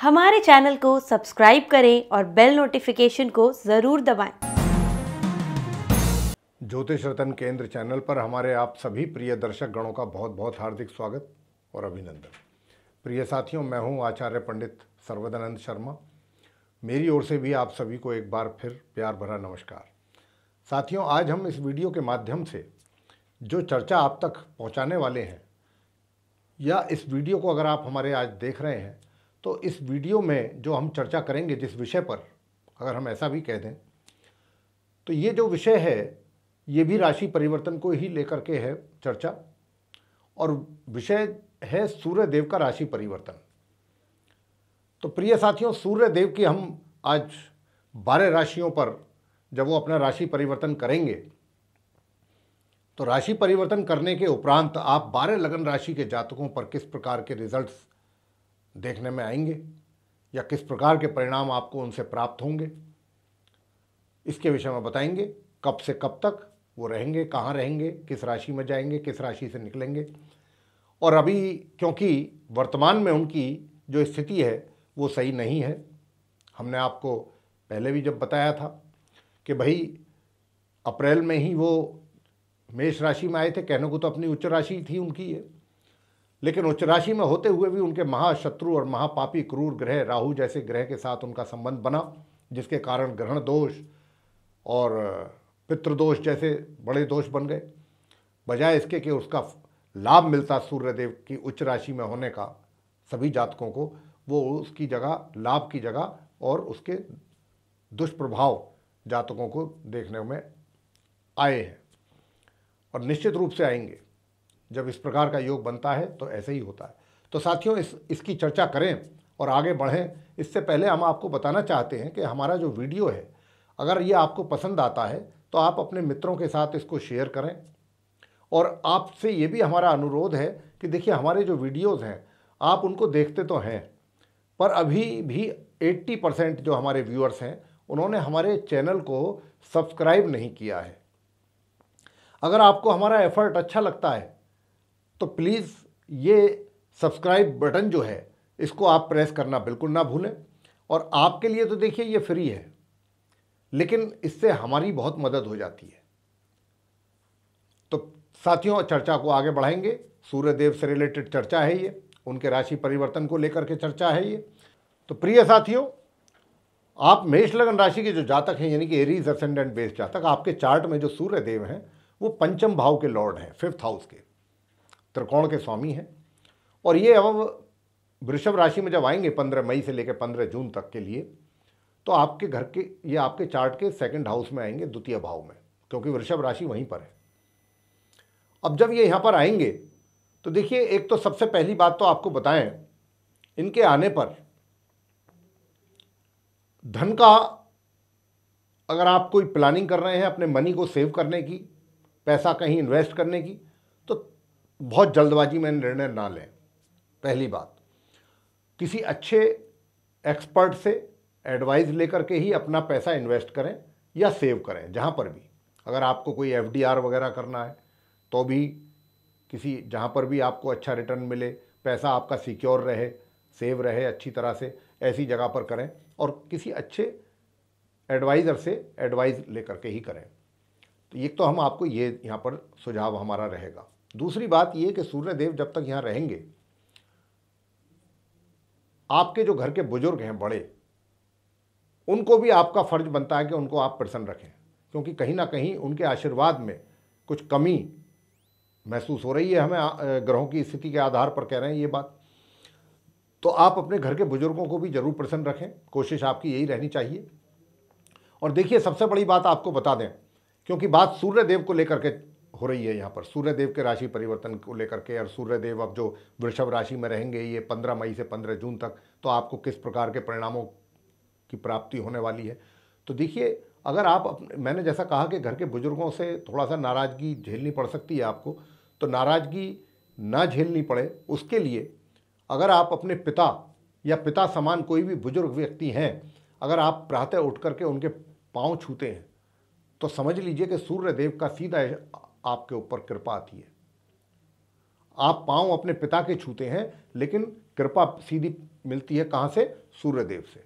हमारे चैनल को सब्सक्राइब करें और बेल नोटिफिकेशन को ज़रूर दबाएं। ज्योतिष रतन केंद्र चैनल पर हमारे आप सभी प्रिय दर्शक गणों का बहुत बहुत हार्दिक स्वागत और अभिनंदन प्रिय साथियों मैं हूं आचार्य पंडित सर्वदानंद शर्मा मेरी ओर से भी आप सभी को एक बार फिर प्यार भरा नमस्कार साथियों आज हम इस वीडियो के माध्यम से जो चर्चा आप तक पहुँचाने वाले हैं या इस वीडियो को अगर आप हमारे आज देख रहे हैं तो इस वीडियो में जो हम चर्चा करेंगे जिस विषय पर अगर हम ऐसा भी कह दें तो ये जो विषय है ये भी राशि परिवर्तन को ही लेकर के है चर्चा और विषय है सूर्य देव का राशि परिवर्तन तो प्रिय साथियों सूर्य देव की हम आज बारह राशियों पर जब वो अपना राशि परिवर्तन करेंगे तो राशि परिवर्तन करने के उपरांत आप बारह लगन राशि के जातकों पर किस प्रकार के रिजल्ट्स देखने में आएंगे या किस प्रकार के परिणाम आपको उनसे प्राप्त होंगे इसके विषय में बताएंगे कब से कब तक वो रहेंगे कहाँ रहेंगे किस राशि में जाएंगे किस राशि से निकलेंगे और अभी क्योंकि वर्तमान में उनकी जो स्थिति है वो सही नहीं है हमने आपको पहले भी जब बताया था कि भाई अप्रैल में ही वो मेष राशि में आए थे कहने को तो अपनी उच्च राशि थी उनकी है लेकिन उच्च राशि में होते हुए भी उनके महाशत्रु और महापापी क्रूर ग्रह राहु जैसे ग्रह के साथ उनका संबंध बना जिसके कारण ग्रहण दोष और पितृदोष जैसे बड़े दोष बन गए बजाय इसके कि उसका लाभ मिलता सूर्यदेव की उच्च राशि में होने का सभी जातकों को वो उसकी जगह लाभ की जगह और उसके दुष्प्रभाव जातकों को देखने में आए हैं और निश्चित रूप से आएंगे जब इस प्रकार का योग बनता है तो ऐसे ही होता है तो साथियों इस इसकी चर्चा करें और आगे बढ़ें इससे पहले हम आपको बताना चाहते हैं कि हमारा जो वीडियो है अगर ये आपको पसंद आता है तो आप अपने मित्रों के साथ इसको शेयर करें और आपसे ये भी हमारा अनुरोध है कि देखिए हमारे जो वीडियोज़ हैं आप उनको देखते तो हैं पर अभी भी 80 परसेंट जो हमारे व्यूअर्स हैं उन्होंने हमारे चैनल को सब्सक्राइब नहीं किया है अगर आपको हमारा एफर्ट अच्छा लगता है तो प्लीज़ ये सब्सक्राइब बटन जो है इसको आप प्रेस करना बिल्कुल ना भूलें और आपके लिए तो देखिए ये फ्री है लेकिन इससे हमारी बहुत मदद हो जाती है तो साथियों चर्चा को आगे बढ़ाएंगे सूर्यदेव से रिलेटेड चर्चा है ये उनके राशि परिवर्तन को लेकर के चर्चा है ये तो प्रिय साथियों आप मेष लगन राशि के जो जातक हैं यानी कि एरीज असेंडेंट बेस जातक आपके चार्ट में जो सूर्य देव हैं वो पंचम भाव के लॉर्ड हैं फिफ्थ हाउस के त्रिकोण के स्वामी हैं और ये अब वृषभ राशि में जब आएंगे पंद्रह मई से लेकर पंद्रह जून तक के लिए तो आपके घर के ये आपके चार्ट के सेकंड हाउस में आएंगे द्वितीय भाव में क्योंकि वृषभ राशि वहीं पर है अब जब ये यहाँ पर आएंगे तो देखिए एक तो सबसे पहली बात तो आपको बताएं इनके आने पर धन का अगर आप कोई प्लानिंग कर रहे हैं अपने मनी को सेव करने की पैसा कहीं इन्वेस्ट करने की तो बहुत जल्दबाजी में निर्णय ना लें पहली बात किसी अच्छे एक्सपर्ट से एडवाइस लेकर के ही अपना पैसा इन्वेस्ट करें या सेव करें जहाँ पर भी अगर आपको कोई एफ वगैरह करना है तो भी किसी जहाँ पर भी आपको अच्छा रिटर्न मिले पैसा आपका सिक्योर रहे सेव रहे अच्छी तरह से ऐसी जगह पर करें और किसी अच्छे एडवाइज़र से एडवाइस लेकर के ही करें तो एक तो हम आपको ये यहाँ पर सुझाव हमारा रहेगा दूसरी बात ये कि सूर्यदेव जब तक यहाँ रहेंगे आपके जो घर के बुजुर्ग हैं बड़े उनको भी आपका फ़र्ज बनता है कि उनको आप प्रसन्न रखें क्योंकि कहीं ना कहीं उनके आशीर्वाद में कुछ कमी महसूस हो रही है हमें ग्रहों की स्थिति के आधार पर कह रहे हैं ये बात तो आप अपने घर के बुजुर्गों को भी ज़रूर प्रसन्न रखें कोशिश आपकी यही रहनी चाहिए और देखिए सबसे बड़ी बात आपको बता दें क्योंकि बात सूर्यदेव को लेकर के हो रही है यहाँ पर सूर्यदेव के राशि परिवर्तन को लेकर के और सूर्यदेव अब जो वृषभ राशि में रहेंगे ये पंद्रह मई से पंद्रह जून तक तो आपको किस प्रकार के परिणामों की प्राप्ति होने वाली है तो देखिए अगर आप मैंने जैसा कहा कि घर के बुज़ुर्गों से थोड़ा सा नाराज़गी झेलनी पड़ सकती है आपको तो नाराज़गी ना झेलनी पड़े उसके लिए अगर आप अपने पिता या पिता समान कोई भी बुज़ुर्ग व्यक्ति हैं अगर आप प्रातः उठ करके उनके पाँव छूते हैं तो समझ लीजिए कि सूर्यदेव का सीधा आपके ऊपर कृपा आती है आप पांव अपने पिता के छूते हैं लेकिन कृपा सीधी मिलती है कहां से सूर्यदेव से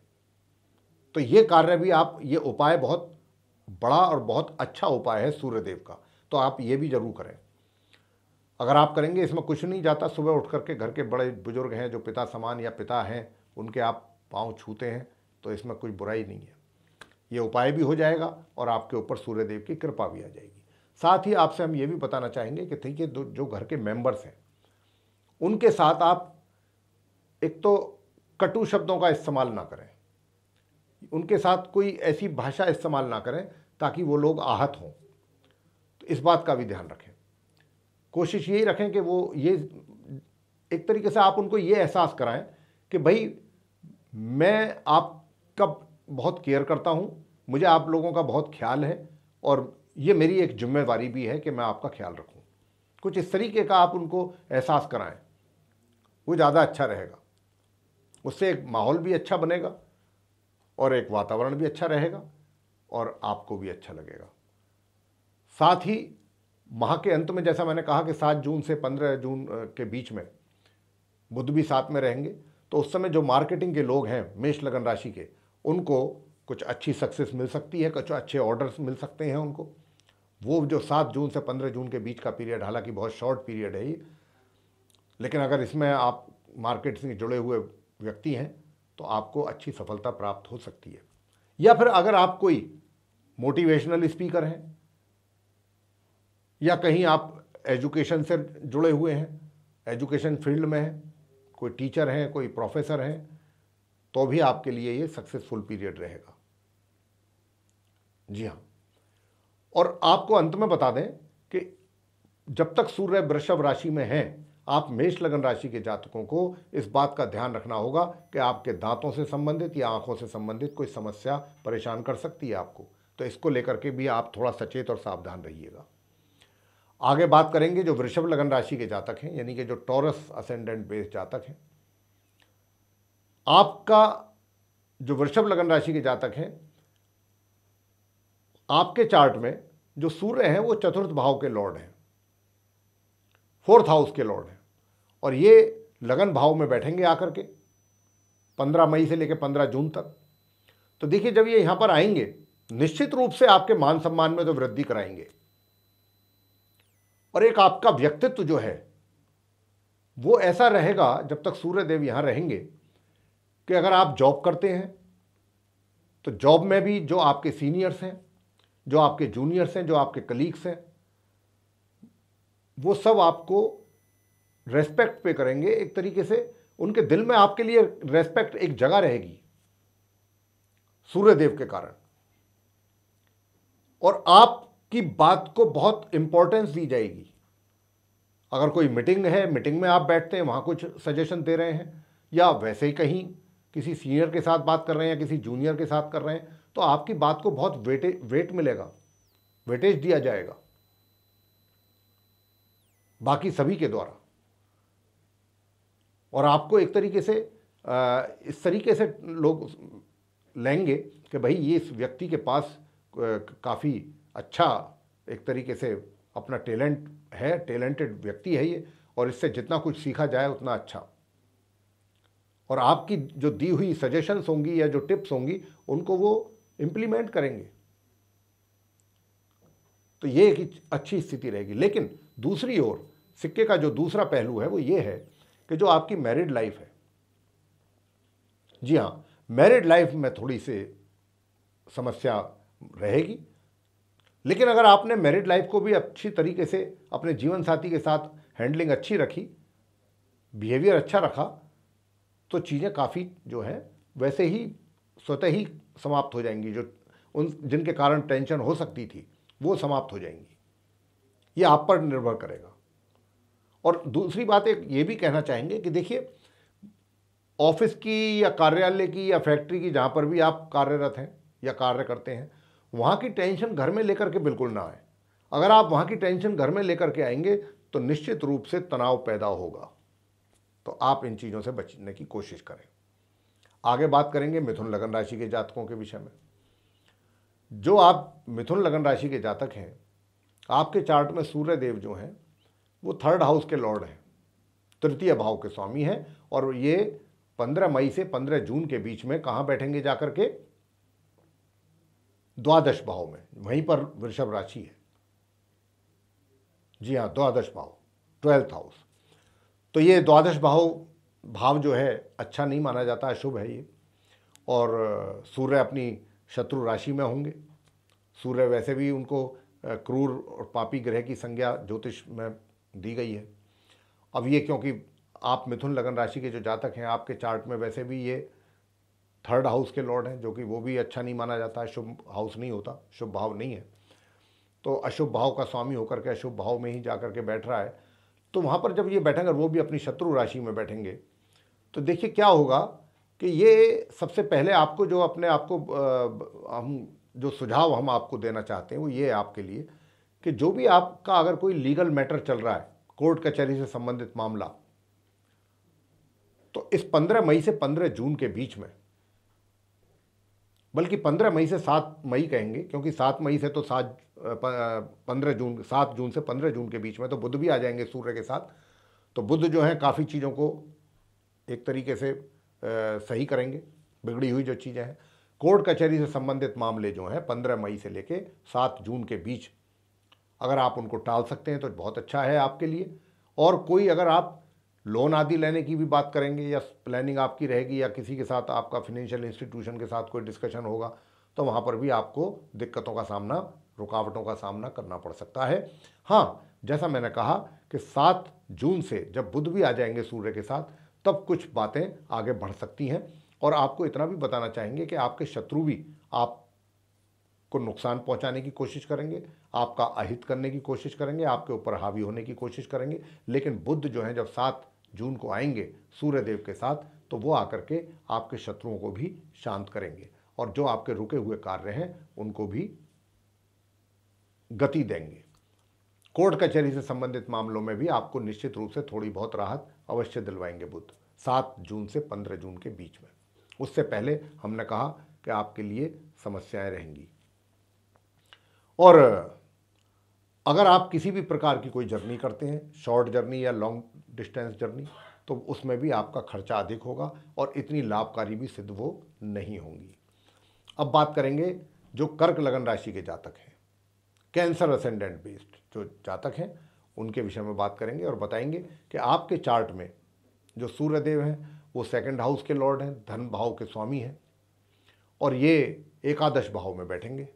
तो ये कार्य भी आप ये उपाय बहुत बड़ा और बहुत अच्छा उपाय है सूर्यदेव का तो आप ये भी जरूर करें अगर आप करेंगे इसमें कुछ नहीं जाता सुबह उठ करके घर के बड़े बुजुर्ग हैं जो पिता समान या पिता हैं उनके आप पाँव छूते हैं तो इसमें कुछ बुराई नहीं है ये उपाय भी हो जाएगा और आपके ऊपर सूर्यदेव की कृपा भी आ जाएगी साथ ही आपसे हम ये भी बताना चाहेंगे कि है जो घर के मेंबर्स हैं उनके साथ आप एक तो कटु शब्दों का इस्तेमाल ना करें उनके साथ कोई ऐसी भाषा इस्तेमाल ना करें ताकि वो लोग आहत हों तो इस बात का भी ध्यान रखें कोशिश यही रखें कि वो ये एक तरीके से आप उनको ये एहसास कराएं कि भाई मैं आपका बहुत केयर करता हूँ मुझे आप लोगों का बहुत ख्याल है और ये मेरी एक जिम्मेदारी भी है कि मैं आपका ख्याल रखूँ कुछ इस तरीके का आप उनको एहसास कराएं वो ज़्यादा अच्छा रहेगा उससे एक माहौल भी अच्छा बनेगा और एक वातावरण भी अच्छा रहेगा और आपको भी अच्छा लगेगा साथ ही माह के अंत में जैसा मैंने कहा कि सात जून से पंद्रह जून के बीच में बुद्ध भी साथ में रहेंगे तो उस समय जो मार्केटिंग के लोग हैं मेष लगन राशि के उनको कुछ अच्छी सक्सेस मिल सकती है कुछ अच्छे ऑर्डर्स मिल सकते हैं उनको वो जो सात जून से पंद्रह जून के बीच का पीरियड हालांकि बहुत शॉर्ट पीरियड है ये लेकिन अगर इसमें आप मार्केट से जुड़े हुए व्यक्ति हैं तो आपको अच्छी सफलता प्राप्त हो सकती है या फिर अगर आप कोई मोटिवेशनल स्पीकर हैं या कहीं आप एजुकेशन से जुड़े हुए हैं एजुकेशन फील्ड में हैं कोई टीचर हैं कोई प्रोफेसर हैं तो भी आपके लिए ये सक्सेसफुल पीरियड रहेगा जी हाँ और आपको अंत में बता दें कि जब तक सूर्य वृषभ राशि में हैं आप मेष लगन राशि के जातकों को इस बात का ध्यान रखना होगा कि आपके दांतों से संबंधित या आंखों से संबंधित कोई समस्या परेशान कर सकती है आपको तो इसको लेकर के भी आप थोड़ा सचेत और सावधान रहिएगा आगे बात करेंगे जो वृषभ लगन राशि के जातक हैं यानी कि जो टॉरस असेंडेंट बेस जातक हैं आपका जो वृषभ लगन राशि के जातक हैं आपके चार्ट में जो सूर्य हैं वो चतुर्थ भाव के लॉर्ड हैं फोर्थ हाउस के लॉर्ड हैं और ये लगन भाव में बैठेंगे आकर के पंद्रह मई से लेकर पंद्रह जून तक तो देखिए जब ये यहाँ पर आएंगे निश्चित रूप से आपके मान सम्मान में तो वृद्धि कराएंगे और एक आपका व्यक्तित्व जो है वो ऐसा रहेगा जब तक सूर्य देव यहाँ रहेंगे कि अगर आप जॉब करते हैं तो जॉब में भी जो आपके सीनियर्स हैं जो आपके जूनियर्स हैं जो आपके कलीग्स हैं वो सब आपको रेस्पेक्ट पे करेंगे एक तरीके से उनके दिल में आपके लिए रेस्पेक्ट एक जगह रहेगी सूर्यदेव के कारण और आपकी बात को बहुत इंपॉर्टेंस दी जाएगी अगर कोई मीटिंग है मीटिंग में आप बैठते हैं वहाँ कुछ सजेशन दे रहे हैं या वैसे ही कहीं किसी सीनियर के साथ बात कर रहे हैं या किसी जूनियर के साथ कर रहे हैं तो आपकी बात को बहुत वेटे वेट मिलेगा वेटेज दिया जाएगा बाकी सभी के द्वारा और आपको एक तरीके से इस तरीके से लोग लेंगे कि भाई ये इस व्यक्ति के पास काफ़ी अच्छा एक तरीके से अपना टैलेंट है टैलेंटेड व्यक्ति है ये और इससे जितना कुछ सीखा जाए उतना अच्छा और आपकी जो दी हुई सजेशंस होंगी या जो टिप्स होंगी उनको वो इम्प्लीमेंट करेंगे तो ये एक अच्छी स्थिति रहेगी लेकिन दूसरी ओर सिक्के का जो दूसरा पहलू है वो ये है कि जो आपकी मैरिड लाइफ है जी हाँ मैरिड लाइफ में थोड़ी सी समस्या रहेगी लेकिन अगर आपने मैरिड लाइफ को भी अच्छी तरीके से अपने जीवन साथी के साथ हैंडलिंग अच्छी रखी बिहेवियर अच्छा रखा तो चीज़ें काफ़ी जो हैं वैसे ही स्वतः ही समाप्त हो जाएंगी जो उन जिनके कारण टेंशन हो सकती थी वो समाप्त हो जाएंगी ये आप पर निर्भर करेगा और दूसरी बात एक ये भी कहना चाहेंगे कि देखिए ऑफिस की या कार्यालय की या फैक्ट्री की जहाँ पर भी आप कार्यरत हैं या कार्य करते हैं वहाँ की टेंशन घर में लेकर के बिल्कुल ना आए अगर आप वहाँ की टेंशन घर में लेकर के आएंगे तो निश्चित रूप से तनाव पैदा होगा तो आप इन चीज़ों से बचने की कोशिश करें आगे बात करेंगे मिथुन लगन राशि के जातकों के विषय में जो आप मिथुन लगन राशि के जातक हैं आपके चार्ट में सूर्य देव जो हैं वो थर्ड हाउस के लॉर्ड हैं तृतीय भाव के स्वामी हैं और ये 15 मई से 15 जून के बीच में कहाँ बैठेंगे जाकर के द्वादश भाव में वहीं पर वृषभ राशि है जी हाँ द्वादश भाव ट्वेल्थ हाउस तो ये द्वादश भाव भाव जो है अच्छा नहीं माना जाता अशुभ है ये और सूर्य अपनी शत्रु राशि में होंगे सूर्य वैसे भी उनको क्रूर और पापी ग्रह की संज्ञा ज्योतिष में दी गई है अब ये क्योंकि आप मिथुन लगन राशि के जो जातक हैं आपके चार्ट में वैसे भी ये थर्ड हाउस के लॉर्ड हैं जो कि वो भी अच्छा नहीं माना जाता है शुभ हाउस नहीं होता शुभ भाव नहीं है तो अशुभ भाव का स्वामी होकर के अशुभ भाव में ही जा कर के बैठ रहा है तो वहाँ पर जब ये बैठेंगे वो भी अपनी शत्रु राशि में बैठेंगे तो देखिए क्या होगा कि ये सबसे पहले आपको जो अपने आप को हम जो सुझाव हम आपको देना चाहते हैं वो ये है आपके लिए कि जो भी आपका अगर कोई लीगल मैटर चल रहा है कोर्ट कचहरी से संबंधित मामला तो इस 15 मई से 15 जून के बीच में बल्कि 15 मई से 7 मई कहेंगे क्योंकि 7 मई से तो 7 पंद्रह जून 7 जून से 15 जून के बीच में तो बुध भी आ जाएंगे सूर्य के साथ तो बुध जो है काफ़ी चीज़ों को एक तरीके से सही करेंगे बिगड़ी हुई जो चीज़ें हैं कोर्ट कचहरी से संबंधित मामले जो हैं पंद्रह मई से लेके सात जून के बीच अगर आप उनको टाल सकते हैं तो बहुत अच्छा है आपके लिए और कोई अगर आप लोन आदि लेने की भी बात करेंगे या प्लानिंग आपकी रहेगी या किसी के साथ आपका फिनेंशियल इंस्टीट्यूशन के साथ कोई डिस्कशन होगा तो वहाँ पर भी आपको दिक्कतों का सामना रुकावटों का सामना करना पड़ सकता है हाँ जैसा मैंने कहा कि सात जून से जब बुध भी आ जाएंगे सूर्य के साथ तब कुछ बातें आगे बढ़ सकती हैं और आपको इतना भी बताना चाहेंगे कि आपके शत्रु भी आप को नुकसान पहुंचाने की कोशिश करेंगे आपका अहित करने की कोशिश करेंगे आपके ऊपर हावी होने की कोशिश करेंगे लेकिन बुद्ध जो हैं जब सात जून को आएंगे सूर्यदेव के साथ तो वो आकर के आपके शत्रुओं को भी शांत करेंगे और जो आपके रुके हुए कार्य हैं उनको भी गति देंगे कोर्ट कचहरी से संबंधित मामलों में भी आपको निश्चित रूप से थोड़ी बहुत राहत अवश्य दिलवाएंगे बुद्ध सात जून से पंद्रह जून के बीच में उससे पहले हमने कहा कि आपके लिए समस्याएं रहेंगी और अगर आप किसी भी प्रकार की कोई जर्नी करते हैं शॉर्ट जर्नी या लॉन्ग डिस्टेंस जर्नी तो उसमें भी आपका खर्चा अधिक होगा और इतनी लाभकारी भी सिद्ध वो नहीं होंगी अब बात करेंगे जो कर्क लगन राशि के जातक हैं कैंसर असेंडेंट बेस्ड जो जातक हैं उनके विषय में बात करेंगे और बताएंगे कि आपके चार्ट में जो सूर्यदेव हैं वो सेकंड हाउस के लॉर्ड हैं धन भाव के स्वामी हैं और ये एकादश भाव में बैठेंगे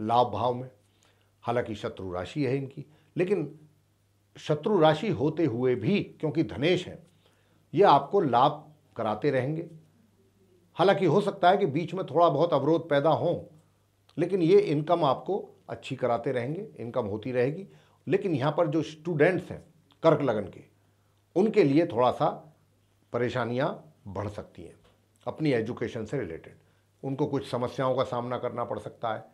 लाभ भाव में हालांकि शत्रु राशि है इनकी लेकिन शत्रु राशि होते हुए भी क्योंकि धनेश हैं ये आपको लाभ कराते रहेंगे हालांकि हो सकता है कि बीच में थोड़ा बहुत अवरोध पैदा हों लेकिन ये इनकम आपको अच्छी कराते रहेंगे इनकम होती रहेगी लेकिन यहाँ पर जो स्टूडेंट्स हैं कर्क लगन के उनके लिए थोड़ा सा परेशानियाँ बढ़ सकती हैं अपनी एजुकेशन से रिलेटेड उनको कुछ समस्याओं का सामना करना पड़ सकता है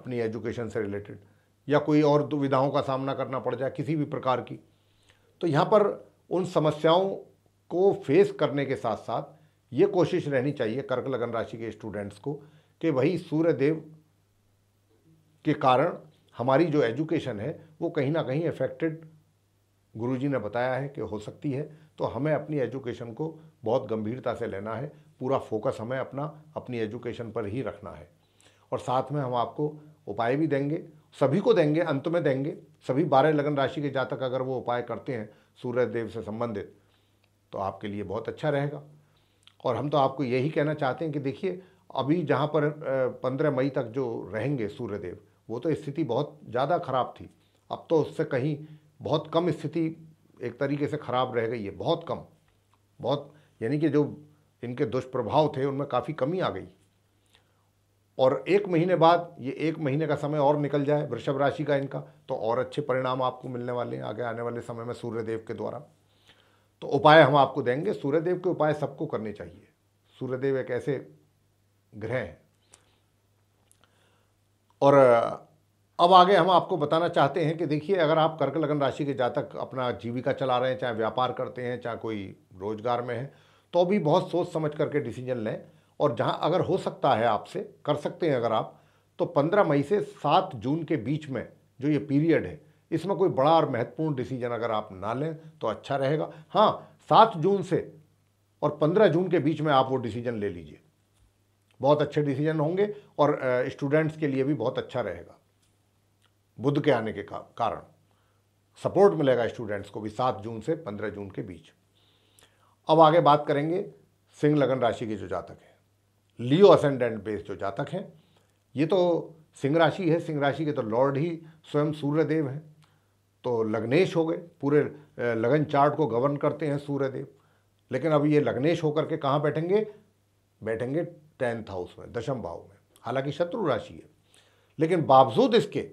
अपनी एजुकेशन से रिलेटेड या कोई और दुविधाओं का सामना करना पड़ जाए किसी भी प्रकार की तो यहाँ पर उन समस्याओं को फेस करने के साथ साथ ये कोशिश रहनी चाहिए कर्क लगन राशि के स्टूडेंट्स को कि भाई देव के कारण हमारी जो एजुकेशन है वो कहीं ना कहीं अफेक्टेड गुरुजी ने बताया है कि हो सकती है तो हमें अपनी एजुकेशन को बहुत गंभीरता से लेना है पूरा फोकस हमें अपना अपनी एजुकेशन पर ही रखना है और साथ में हम आपको उपाय भी देंगे सभी को देंगे अंत में देंगे सभी बारह लगन राशि के जातक अगर वो उपाय करते हैं सूर्य देव से संबंधित तो आपके लिए बहुत अच्छा रहेगा और हम तो आपको यही कहना चाहते हैं कि देखिए अभी जहाँ पर पंद्रह मई तक जो रहेंगे सूर्यदेव वो तो स्थिति बहुत ज़्यादा ख़राब थी अब तो उससे कहीं बहुत कम स्थिति एक तरीके से ख़राब रह गई है बहुत कम बहुत यानी कि जो इनके दुष्प्रभाव थे उनमें काफ़ी कमी आ गई और एक महीने बाद ये एक महीने का समय और निकल जाए वृषभ राशि का इनका तो और अच्छे परिणाम आपको मिलने वाले हैं आगे आने वाले समय में सूर्यदेव के द्वारा तो उपाय हम आपको देंगे सूर्यदेव के उपाय सबको करने चाहिए सूर्यदेव एक ऐसे ग्रह हैं और अब आगे हम आपको बताना चाहते हैं कि देखिए अगर आप कर्क लगन राशि के जातक अपना जीविका चला रहे हैं चाहे व्यापार करते हैं चाहे कोई रोजगार में है तो भी बहुत सोच समझ करके डिसीजन लें और जहां अगर हो सकता है आपसे कर सकते हैं अगर आप तो 15 मई से 7 जून के बीच में जो ये पीरियड है इसमें कोई बड़ा और महत्वपूर्ण डिसीजन अगर आप ना लें तो अच्छा रहेगा हाँ सात जून से और पंद्रह जून के बीच में आप वो डिसीजन ले लीजिए बहुत अच्छे डिसीजन होंगे और स्टूडेंट्स के लिए भी बहुत अच्छा रहेगा बुद्ध के आने के कारण सपोर्ट मिलेगा स्टूडेंट्स को भी सात जून से पंद्रह जून के बीच अब आगे बात करेंगे सिंह लगन राशि के जो जातक हैं लियो असेंडेंट बेस जो जातक हैं ये तो सिंह राशि है सिंह राशि के तो लॉर्ड ही स्वयं सूर्यदेव हैं तो लग्नेश हो गए पूरे लगन चार्ट को गवर्न करते हैं सूर्यदेव लेकिन अब ये लग्नेश होकर के कहाँ बैठेंगे बैठेंगे टेंथ हाउस में दशम भाव में हालांकि शत्रु राशि है लेकिन बावजूद इसके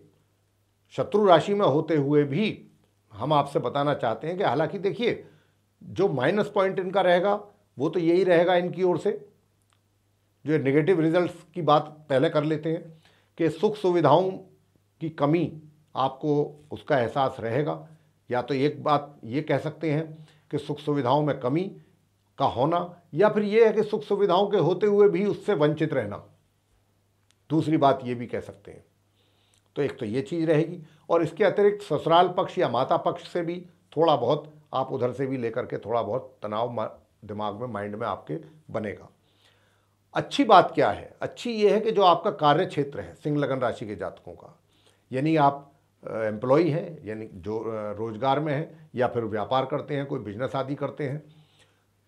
शत्रु राशि में होते हुए भी हम आपसे बताना चाहते हैं कि हालांकि देखिए जो माइनस पॉइंट इनका रहेगा वो तो यही रहेगा इनकी ओर से जो नेगेटिव रिजल्ट्स की बात पहले कर लेते हैं कि सुख सुविधाओं की कमी आपको उसका एहसास रहेगा या तो एक बात ये कह सकते हैं कि सुख सुविधाओं में कमी का होना या फिर यह है कि सुख सुविधाओं के होते हुए भी उससे वंचित रहना दूसरी बात ये भी कह सकते हैं तो एक तो ये चीज़ रहेगी और इसके अतिरिक्त ससुराल पक्ष या माता पक्ष से भी थोड़ा बहुत आप उधर से भी लेकर के थोड़ा बहुत तनाव दिमाग में माइंड में आपके बनेगा अच्छी बात क्या है अच्छी ये है कि जो आपका कार्य क्षेत्र है सिंह लगन राशि के जातकों का यानी आप एम्प्लॉय हैं यानी जो रोजगार में हैं या फिर व्यापार करते हैं कोई बिजनेस आदि करते हैं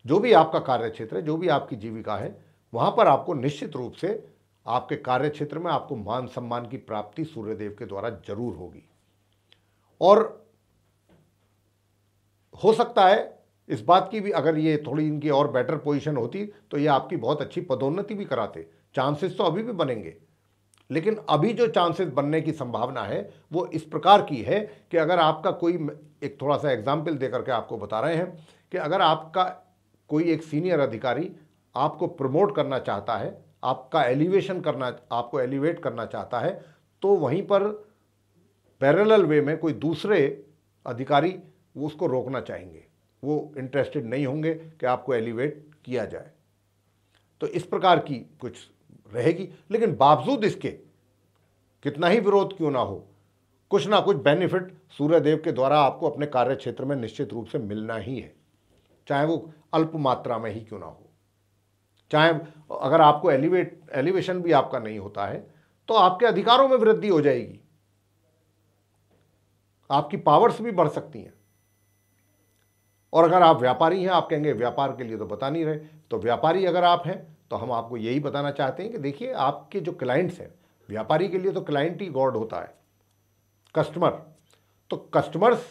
जो भी आपका कार्य क्षेत्र है जो भी आपकी जीविका है वहाँ पर आपको निश्चित रूप से आपके कार्य क्षेत्र में आपको मान सम्मान की प्राप्ति सूर्यदेव के द्वारा जरूर होगी और हो सकता है इस बात की भी अगर ये थोड़ी इनकी और बेटर पोजीशन होती तो ये आपकी बहुत अच्छी पदोन्नति भी कराते चांसेस तो अभी भी बनेंगे लेकिन अभी जो चांसेस बनने की संभावना है वो इस प्रकार की है कि अगर आपका कोई एक थोड़ा सा एग्जाम्पल दे करके आपको बता रहे हैं कि अगर आपका कोई एक सीनियर अधिकारी आपको प्रमोट करना चाहता है आपका एलिवेशन करना आपको एलिवेट करना चाहता है तो वहीं पर पैरेलल वे में कोई दूसरे अधिकारी वो उसको रोकना चाहेंगे वो इंटरेस्टेड नहीं होंगे कि आपको एलिवेट किया जाए तो इस प्रकार की कुछ रहेगी लेकिन बावजूद इसके कितना ही विरोध क्यों ना हो कुछ ना कुछ बेनिफिट सूर्यदेव के द्वारा आपको अपने कार्य क्षेत्र में निश्चित रूप से मिलना ही है चाहे वो अल्प मात्रा में ही क्यों ना हो चाहे अगर आपको एलिवेट एलिवेशन भी आपका नहीं होता है तो आपके अधिकारों में वृद्धि हो जाएगी आपकी पावर्स भी बढ़ सकती हैं और अगर आप व्यापारी हैं आप कहेंगे व्यापार के लिए तो बता नहीं रहे तो व्यापारी अगर आप हैं तो हम आपको यही बताना चाहते हैं कि देखिए आपके जो क्लाइंट्स हैं व्यापारी के लिए तो क्लाइंट ही गॉड होता है कस्टमर तो कस्टमर्स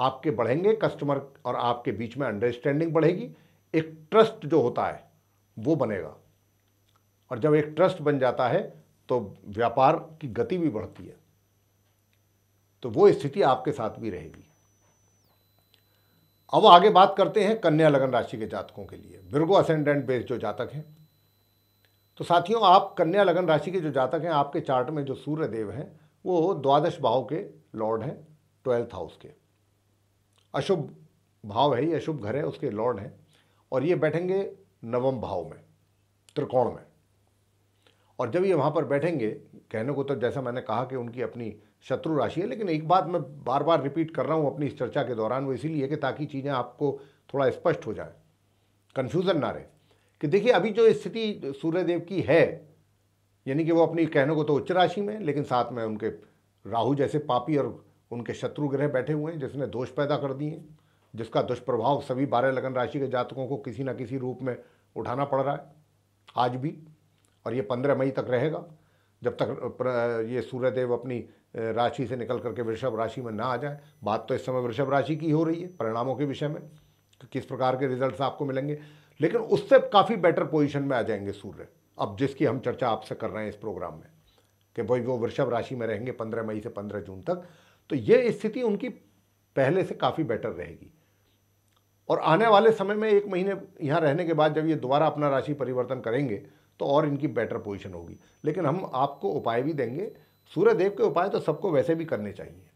आपके बढ़ेंगे कस्टमर और आपके बीच में अंडरस्टैंडिंग बढ़ेगी एक ट्रस्ट जो होता है वो बनेगा और जब एक ट्रस्ट बन जाता है तो व्यापार की गति भी बढ़ती है तो वो स्थिति आपके साथ भी रहेगी अब आगे बात करते हैं कन्या लगन राशि के जातकों के लिए बिरगो असेंडेंट बेस जो जातक हैं तो साथियों आप कन्या लगन राशि के जो जातक हैं आपके चार्ट में जो सूर्य देव हैं वो द्वादश भाव के लॉर्ड हैं ट्वेल्थ हाउस के अशुभ भाव है ये अशुभ घर है उसके लॉर्ड हैं और ये बैठेंगे नवम भाव में त्रिकोण में और जब ये वहाँ पर बैठेंगे कहने को तो जैसा मैंने कहा कि उनकी अपनी शत्रु राशि है लेकिन एक बात मैं बार बार रिपीट कर रहा हूँ अपनी इस चर्चा के दौरान वो इसीलिए कि ताकि चीज़ें आपको थोड़ा स्पष्ट हो जाए कन्फ्यूज़न ना रहे कि देखिए अभी जो स्थिति सूर्यदेव की है यानी कि वो अपनी कहने को तो उच्च राशि में लेकिन साथ में उनके राहु जैसे पापी और उनके शत्रु ग्रह बैठे हुए हैं जिसने दोष पैदा कर दिए जिसका दुष्प्रभाव सभी बारह लगन राशि के जातकों को किसी न किसी रूप में उठाना पड़ रहा है आज भी और ये पंद्रह मई तक रहेगा जब तक ये सूर्यदेव अपनी राशि से निकल करके वृषभ राशि में ना आ जाए बात तो इस समय वृषभ राशि की हो रही है परिणामों के विषय में कि किस प्रकार के रिजल्ट्स आपको मिलेंगे लेकिन उससे काफ़ी बेटर पोजीशन में आ जाएंगे सूर्य अब जिसकी हम चर्चा आपसे कर रहे हैं इस प्रोग्राम में कि भाई वो वृषभ राशि में रहेंगे पंद्रह मई से पंद्रह जून तक तो ये स्थिति उनकी पहले से काफ़ी बेटर रहेगी और आने वाले समय में एक महीने यहाँ रहने के बाद जब ये दोबारा अपना राशि परिवर्तन करेंगे तो और इनकी बेटर पोजिशन होगी लेकिन हम आपको उपाय भी देंगे सूर्यदेव के उपाय तो सबको वैसे भी करने चाहिए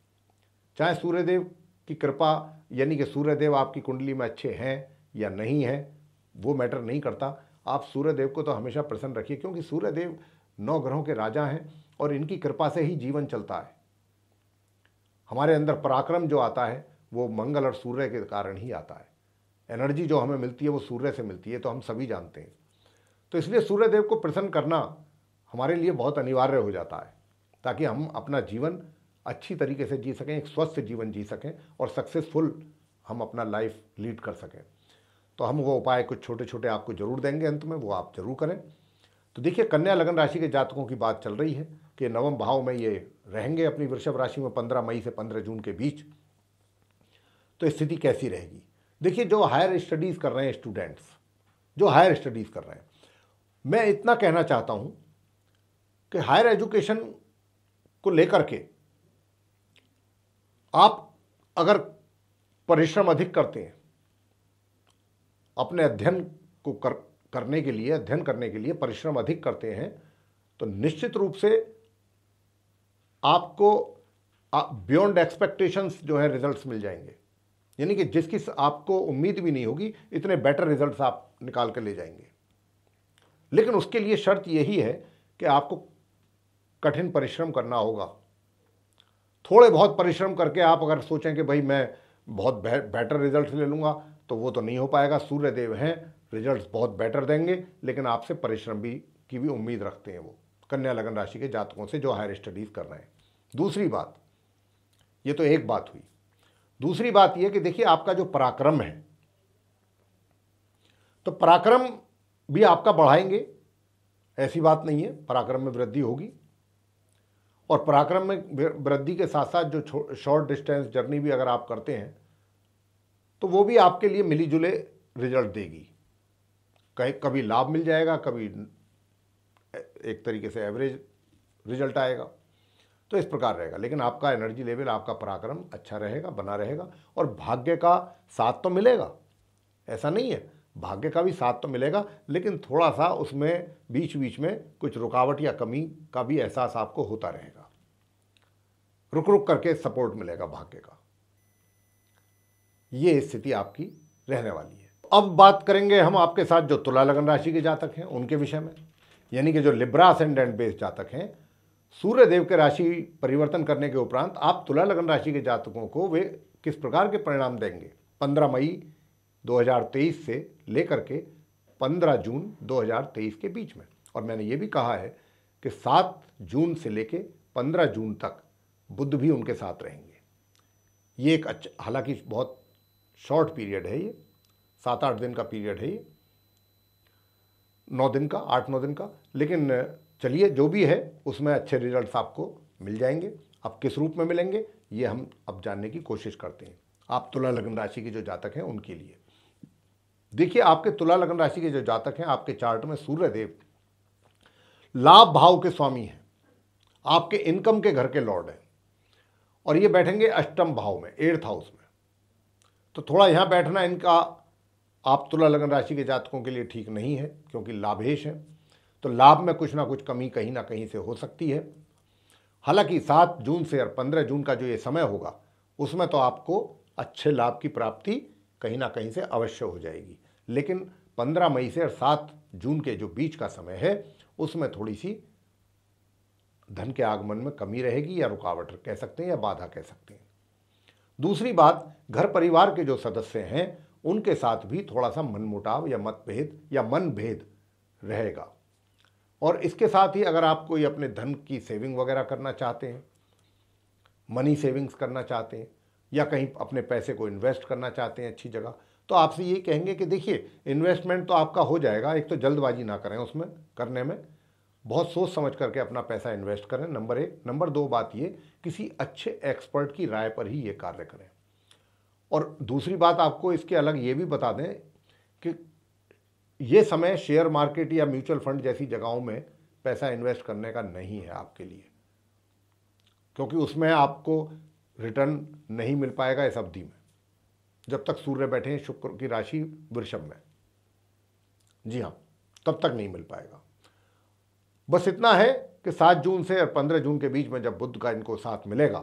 चाहे सूर्यदेव की कृपा यानी कि सूर्यदेव आपकी कुंडली में अच्छे हैं या नहीं हैं वो मैटर नहीं करता आप सूर्यदेव को तो हमेशा प्रसन्न रखिए क्योंकि सूर्यदेव नौ ग्रहों के राजा हैं और इनकी कृपा से ही जीवन चलता है हमारे अंदर पराक्रम जो आता है वो मंगल और सूर्य के कारण ही आता है एनर्जी जो हमें मिलती है वो सूर्य से मिलती है तो हम सभी जानते हैं तो इसलिए सूर्य देव को प्रसन्न करना हमारे लिए बहुत अनिवार्य हो जाता है ताकि हम अपना जीवन अच्छी तरीके से जी सकें एक स्वस्थ जीवन जी सकें और सक्सेसफुल हम अपना लाइफ लीड कर सकें तो हम वो उपाय कुछ छोटे छोटे आपको ज़रूर देंगे अंत में वो आप ज़रूर करें तो देखिए कन्या लगन राशि के जातकों की बात चल रही है कि नवम भाव में ये रहेंगे अपनी वृषभ राशि में पंद्रह मई से पंद्रह जून के बीच तो स्थिति कैसी रहेगी देखिए जो हायर स्टडीज़ कर रहे हैं स्टूडेंट्स जो हायर स्टडीज़ कर रहे हैं मैं इतना कहना चाहता हूँ कि हायर एजुकेशन को लेकर के आप अगर परिश्रम अधिक करते हैं अपने अध्ययन को कर करने के लिए अध्ययन करने के लिए परिश्रम अधिक करते हैं तो निश्चित रूप से आपको बियॉन्ड एक्सपेक्टेशंस जो है रिजल्ट्स मिल जाएंगे यानी कि जिसकी आपको उम्मीद भी नहीं होगी इतने बेटर रिजल्ट्स आप निकाल कर ले जाएंगे लेकिन उसके लिए शर्त यही है कि आपको कठिन परिश्रम करना होगा थोड़े बहुत परिश्रम करके आप अगर सोचें कि भाई मैं बहुत बेटर रिजल्ट ले लूँगा तो वो तो नहीं हो पाएगा सूर्यदेव हैं रिजल्ट्स बहुत बेटर देंगे लेकिन आपसे परिश्रम भी की भी उम्मीद रखते हैं वो कन्या लगन राशि के जातकों से जो हायर स्टडीज़ कर रहे हैं दूसरी बात ये तो एक बात हुई दूसरी बात यह कि देखिए आपका जो पराक्रम है तो पराक्रम भी आपका बढ़ाएंगे ऐसी बात नहीं है पराक्रम में वृद्धि होगी और पराक्रम में वृद्धि के साथ साथ जो शॉर्ट डिस्टेंस जर्नी भी अगर आप करते हैं तो वो भी आपके लिए मिली जुले रिजल्ट देगी कहीं कभी लाभ मिल जाएगा कभी एक तरीके से एवरेज रिजल्ट आएगा तो इस प्रकार रहेगा लेकिन आपका एनर्जी लेवल आपका पराक्रम अच्छा रहेगा बना रहेगा और भाग्य का साथ तो मिलेगा ऐसा नहीं है भाग्य का भी साथ तो मिलेगा लेकिन थोड़ा सा उसमें बीच बीच में कुछ रुकावट या कमी का भी एहसास आपको होता रहेगा रुक रुक करके सपोर्ट मिलेगा भाग्य का ये स्थिति आपकी रहने वाली है अब बात करेंगे हम आपके साथ जो तुला लगन राशि के जातक हैं उनके विषय में यानी कि जो लिब्रा असेंडेंट बेस जातक हैं सूर्य देव के राशि परिवर्तन करने के उपरांत आप तुला लगन राशि के जातकों को वे किस प्रकार के परिणाम देंगे 15 मई 2023 से लेकर के 15 जून 2023 के बीच में और मैंने ये भी कहा है कि 7 जून से लेकर 15 जून तक बुद्ध भी उनके साथ रहेंगे ये एक अच्छा हालांकि बहुत शॉर्ट पीरियड है ये सात आठ दिन का पीरियड है ये नौ दिन का आठ नौ दिन का लेकिन चलिए जो भी है उसमें अच्छे रिजल्ट्स आपको मिल जाएंगे अब किस रूप में मिलेंगे ये हम अब जानने की कोशिश करते हैं आप तुला लग्न राशि के जो जातक हैं उनके लिए देखिए आपके तुला लग्न राशि के जो जातक हैं आपके चार्ट में सूर्य देव लाभ भाव के स्वामी हैं आपके इनकम के घर के लॉर्ड हैं और ये बैठेंगे अष्टम भाव में एट्थ हाउस में तो थोड़ा यहाँ बैठना इनका आप तुला लग्न राशि के जातकों के लिए ठीक नहीं है क्योंकि लाभेश है तो लाभ में कुछ ना कुछ कमी कहीं ना कहीं से हो सकती है हालांकि सात जून से और पंद्रह जून का जो ये समय होगा उसमें तो आपको अच्छे लाभ की प्राप्ति कहीं ना कहीं से अवश्य हो जाएगी लेकिन पंद्रह मई से और सात जून के जो बीच का समय है उसमें थोड़ी सी धन के आगमन में कमी रहेगी या रुकावट कह सकते हैं या बाधा कह सकते हैं दूसरी बात घर परिवार के जो सदस्य हैं उनके साथ भी थोड़ा सा मनमुटाव या मतभेद या मनभेद रहेगा और इसके साथ ही अगर आप कोई अपने धन की सेविंग वगैरह करना चाहते हैं मनी सेविंग्स करना चाहते हैं या कहीं अपने पैसे को इन्वेस्ट करना चाहते हैं अच्छी जगह तो आपसे ये कहेंगे कि देखिए इन्वेस्टमेंट तो आपका हो जाएगा एक तो जल्दबाजी ना करें उसमें करने में बहुत सोच समझ करके अपना पैसा इन्वेस्ट करें नंबर एक नंबर दो बात ये किसी अच्छे एक्सपर्ट की राय पर ही ये कार्य करें और दूसरी बात आपको इसके अलग ये भी बता दें कि ये समय शेयर मार्केट या म्यूचुअल फंड जैसी जगहों में पैसा इन्वेस्ट करने का नहीं है आपके लिए क्योंकि उसमें आपको रिटर्न नहीं मिल पाएगा इस अवधि में जब तक सूर्य बैठे हैं शुक्र की राशि वृषभ में जी हाँ तब तक नहीं मिल पाएगा बस इतना है कि सात जून से और पंद्रह जून के बीच में जब बुद्ध का इनको साथ मिलेगा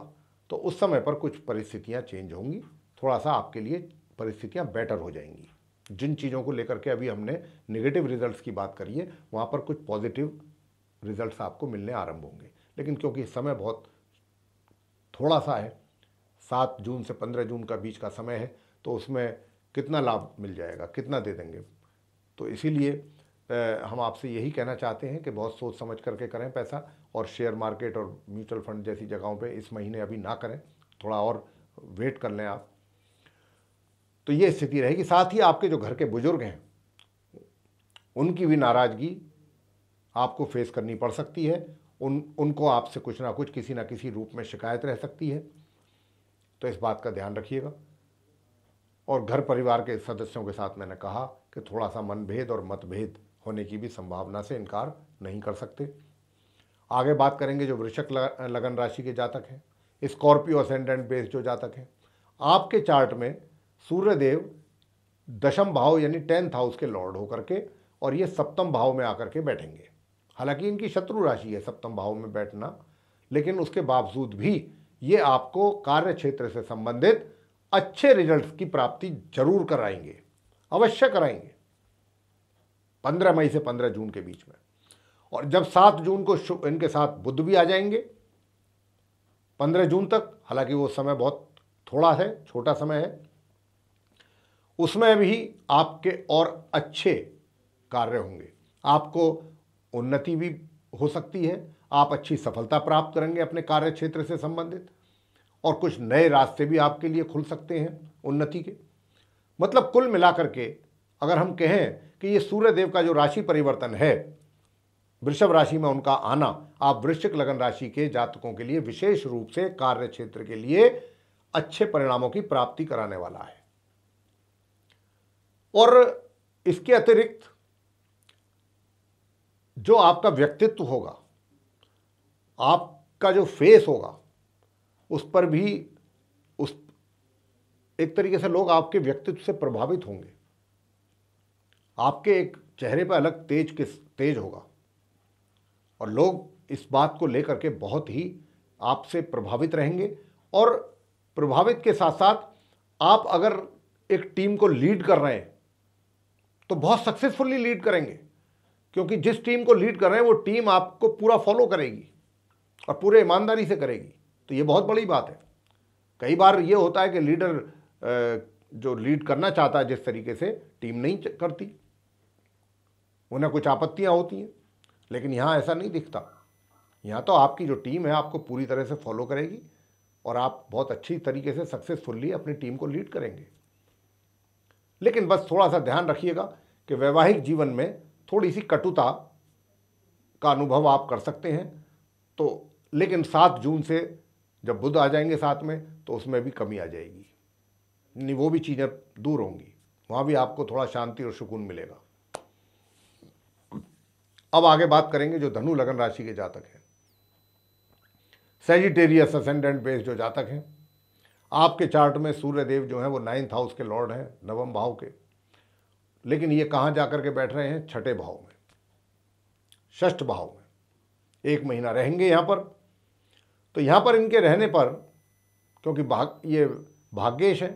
तो उस समय पर कुछ परिस्थितियां चेंज होंगी थोड़ा सा आपके लिए परिस्थितियाँ बेटर हो जाएंगी जिन चीज़ों को लेकर के अभी हमने नेगेटिव रिजल्ट्स की बात करी है वहाँ पर कुछ पॉजिटिव रिजल्ट्स आपको मिलने आरंभ होंगे लेकिन क्योंकि समय बहुत थोड़ा सा है सात जून से पंद्रह जून का बीच का समय है तो उसमें कितना लाभ मिल जाएगा कितना दे देंगे तो इसीलिए हम आपसे यही कहना चाहते हैं कि बहुत सोच समझ करके करें पैसा और शेयर मार्केट और म्यूचुअल फंड जैसी जगहों पे इस महीने अभी ना करें थोड़ा और वेट कर लें आप तो ये स्थिति रहेगी साथ ही आपके जो घर के बुजुर्ग हैं उनकी भी नाराज़गी आपको फेस करनी पड़ सकती है उन उनको आपसे कुछ ना कुछ किसी ना किसी रूप में शिकायत रह सकती है तो इस बात का ध्यान रखिएगा और घर परिवार के सदस्यों के साथ मैंने कहा कि थोड़ा सा मनभेद और मतभेद होने की भी संभावना से इनकार नहीं कर सकते आगे बात करेंगे जो वृषक लगन राशि के जातक हैं स्कॉर्पियो असेंडेंट बेस जो जातक हैं आपके चार्ट में सूर्यदेव दशम भाव यानी टेंथ हाउस के लॉर्ड होकर के और ये सप्तम भाव में आकर के बैठेंगे हालांकि इनकी शत्रु राशि है सप्तम भाव में बैठना लेकिन उसके बावजूद भी ये आपको कार्य क्षेत्र से संबंधित अच्छे रिजल्ट्स की प्राप्ति जरूर कराएंगे अवश्य कराएंगे पंद्रह मई से पंद्रह जून के बीच में और जब सात जून को इनके साथ बुद्ध भी आ जाएंगे पंद्रह जून तक हालांकि वो समय बहुत थोड़ा है छोटा समय है उसमें भी आपके और अच्छे कार्य होंगे आपको उन्नति भी हो सकती है आप अच्छी सफलता प्राप्त करेंगे अपने कार्य क्षेत्र से संबंधित और कुछ नए रास्ते भी आपके लिए खुल सकते हैं उन्नति के मतलब कुल मिलाकर के अगर हम कहें कि ये सूर्य देव का जो राशि परिवर्तन है वृषभ राशि में उनका आना आप वृश्चिक लगन राशि के जातकों के लिए विशेष रूप से कार्य क्षेत्र के लिए अच्छे परिणामों की प्राप्ति कराने वाला है और इसके अतिरिक्त जो आपका व्यक्तित्व होगा आपका जो फेस होगा उस पर भी उस एक तरीके से लोग आपके व्यक्तित्व से प्रभावित होंगे आपके एक चेहरे पर अलग तेज किस तेज होगा और लोग इस बात को लेकर के बहुत ही आपसे प्रभावित रहेंगे और प्रभावित के साथ साथ आप अगर एक टीम को लीड कर रहे हैं तो बहुत सक्सेसफुली लीड करेंगे क्योंकि जिस टीम को लीड कर रहे हैं वो टीम आपको पूरा फॉलो करेगी और पूरे ईमानदारी से करेगी तो ये बहुत बड़ी बात है कई बार ये होता है कि लीडर जो लीड करना चाहता है जिस तरीके से टीम नहीं करती उन्हें कुछ आपत्तियां होती हैं लेकिन यहाँ ऐसा नहीं दिखता यहाँ तो आपकी जो टीम है आपको पूरी तरह से फॉलो करेगी और आप बहुत अच्छी तरीके से सक्सेसफुली अपनी टीम को लीड करेंगे लेकिन बस थोड़ा सा ध्यान रखिएगा कि वैवाहिक जीवन में थोड़ी सी कटुता का अनुभव आप कर सकते हैं तो लेकिन सात जून से जब बुध आ जाएंगे साथ में तो उसमें भी कमी आ जाएगी नहीं वो भी चीज़ें दूर होंगी वहाँ भी आपको थोड़ा शांति और सुकून मिलेगा अब आगे बात करेंगे जो धनु लगन राशि के जातक हैं सेजिटेरियस असेंडेंट बेस जो जातक हैं आपके चार्ट में सूर्य देव जो हैं वो नाइन्थ हाउस के लॉर्ड हैं नवम भाव के लेकिन ये कहाँ जा कर के बैठ रहे हैं छठे भाव में षष्ठ भाव में एक महीना रहेंगे यहाँ पर तो यहाँ पर इनके रहने पर क्योंकि भाग ये भाग्येश है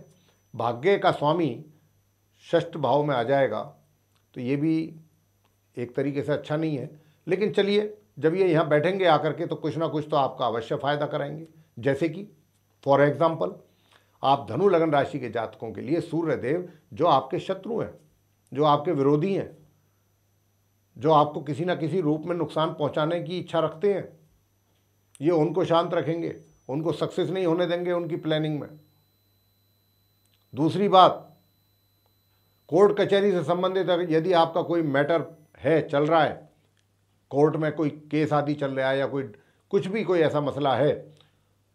भाग्य का स्वामी षष्ठ भाव में आ जाएगा तो ये भी एक तरीके से अच्छा नहीं है लेकिन चलिए जब ये यहाँ बैठेंगे आकर के तो कुछ ना कुछ तो आपका अवश्य फ़ायदा कराएंगे जैसे कि फॉर एग्ज़ाम्पल आप धनु लगन राशि के जातकों के लिए सूर्यदेव जो आपके शत्रु हैं जो आपके विरोधी हैं जो आपको किसी ना किसी रूप में नुकसान पहुंचाने की इच्छा रखते हैं ये उनको शांत रखेंगे उनको सक्सेस नहीं होने देंगे उनकी प्लानिंग में दूसरी बात कोर्ट कचहरी से संबंधित अगर यदि आपका कोई मैटर है चल रहा है कोर्ट में कोई केस आदि चल रहा है या कोई कुछ भी कोई ऐसा मसला है